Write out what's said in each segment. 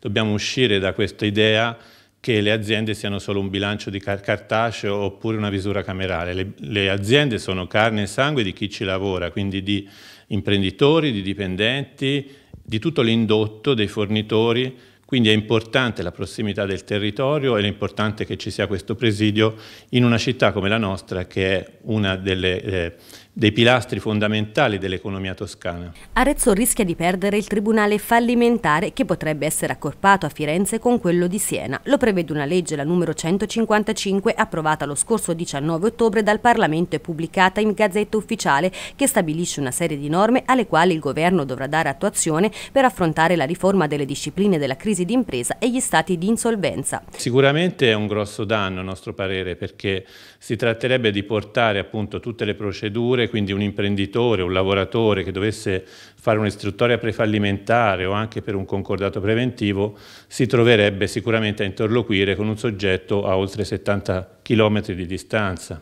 Dobbiamo uscire da questa idea che le aziende siano solo un bilancio di cartaceo oppure una misura camerale. Le, le, aziende sono carne e sangue di chi ci lavora, quindi di imprenditori, di dipendenti, di tutto l'indotto, dei fornitori quindi è importante la prossimità del territorio ed è importante che ci sia questo presidio in una città come la nostra che è uno eh, dei pilastri fondamentali dell'economia toscana. Arezzo rischia di perdere il tribunale fallimentare che potrebbe essere accorpato a Firenze con quello di Siena. Lo prevede una legge, la numero 155, approvata lo scorso 19 ottobre dal Parlamento e pubblicata in Gazzetta Ufficiale, che stabilisce una serie di norme alle quali il governo dovrà dare attuazione per affrontare la riforma delle discipline della crisi crisi di e gli stati di insolvenza. Sicuramente è un grosso danno a nostro parere perché si tratterebbe di portare appunto tutte le procedure, quindi un imprenditore, un lavoratore che dovesse fare un'istruttoria prefallimentare o anche per un concordato preventivo si troverebbe sicuramente a interloquire con un soggetto a oltre 70 km di distanza.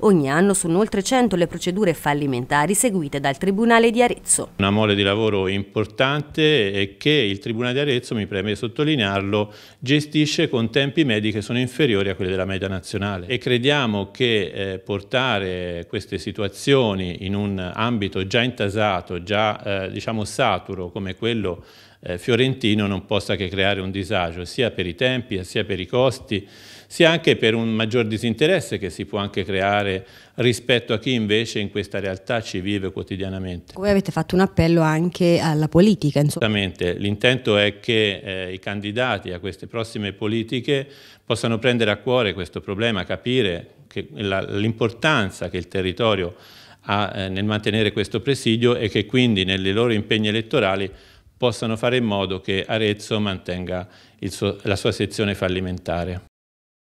Ogni anno sono oltre 100 le procedure fallimentari seguite dal Tribunale di Arezzo. Una mole di lavoro importante e che il Tribunale di Arezzo, mi preme sottolinearlo, gestisce con tempi medi che sono inferiori a quelli della media nazionale e crediamo che eh, portare queste situazioni in un ambito già intasato, già eh, diciamo saturo come quello eh, fiorentino non possa che creare un disagio sia per i tempi sia per i costi sia anche per un maggior disinteresse che si può anche creare fare rispetto a chi invece in questa realtà ci vive quotidianamente. Voi avete fatto un appello anche alla politica. Esattamente, l'intento è che eh, i candidati a queste prossime politiche possano prendere a cuore questo problema, capire l'importanza che il territorio ha eh, nel mantenere questo presidio e che quindi nelle loro impegni elettorali possano fare in modo che Arezzo mantenga suo, la sua sezione fallimentare.